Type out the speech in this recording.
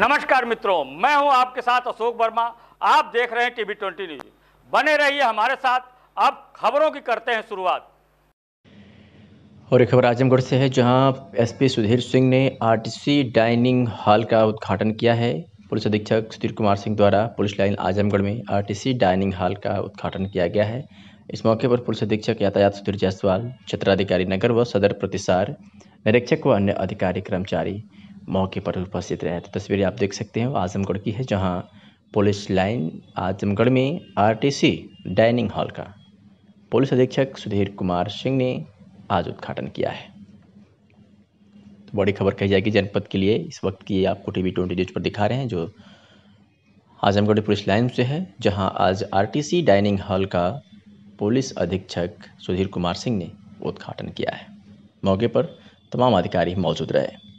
नमस्कार मित्रों मैं हूं आपके साथ अशोक वर्मा आप देख रहे हैं टीवी ट्वेंटी न्यूज बने रहिए हमारे साथ अब खबरों की करते हैं शुरुआत और एक खबर आजमगढ़ से है जहां एसपी सुधीर सिंह ने आरटीसी डाइनिंग हॉल का उद्घाटन किया है पुलिस अधीक्षक सुधीर कुमार सिंह द्वारा पुलिस लाइन आजमगढ़ में आरटीसी डाइनिंग हॉल का उद्घाटन किया गया है इस मौके पर पुलिस अधीक्षक यातायात सुधीर जायसवाल क्षेत्राधिकारी नगर व सदर प्रतिसार निरीक्षक व अन्य अधिकारी कर्मचारी मौके पर उपस्थित रहे तो तस्वीरें आप देख सकते हैं आज़मगढ़ की है जहां पुलिस लाइन आज़मगढ़ में आरटीसी डाइनिंग हॉल का पुलिस अधीक्षक सुधीर कुमार सिंह ने आज उद्घाटन किया है तो बड़ी खबर कही जाएगी जनपद के लिए इस वक्त की आपको टी वी ट्वेंटी न्यूज पर दिखा रहे हैं जो आजमगढ़ पुलिस लाइन से है जहां आज आरटीसी डाइनिंग हॉल का पुलिस अधीक्षक सुधीर कुमार सिंह ने उद्घाटन किया है मौके पर तमाम अधिकारी मौजूद रहे